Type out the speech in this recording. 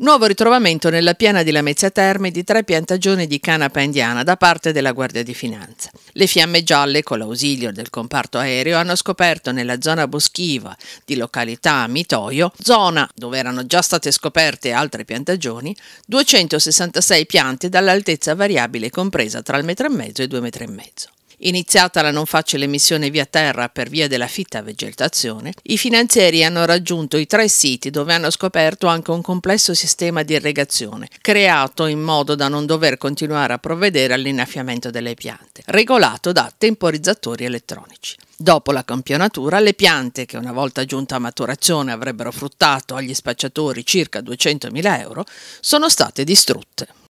Nuovo ritrovamento nella piana di Lamezia Terme di tre piantagioni di canapa indiana da parte della Guardia di Finanza. Le fiamme gialle, con l'ausilio del comparto aereo, hanno scoperto nella zona boschiva di località Mitoio, zona dove erano già state scoperte altre piantagioni, 266 piante dall'altezza variabile compresa tra il metro e mezzo e due metri e mezzo. Iniziata la non facile missione via terra per via della fitta vegetazione, i finanzieri hanno raggiunto i tre siti dove hanno scoperto anche un complesso sistema di irrigazione, creato in modo da non dover continuare a provvedere all'innaffiamento delle piante, regolato da temporizzatori elettronici. Dopo la campionatura, le piante, che una volta giunta a maturazione avrebbero fruttato agli spacciatori circa 200.000 euro, sono state distrutte.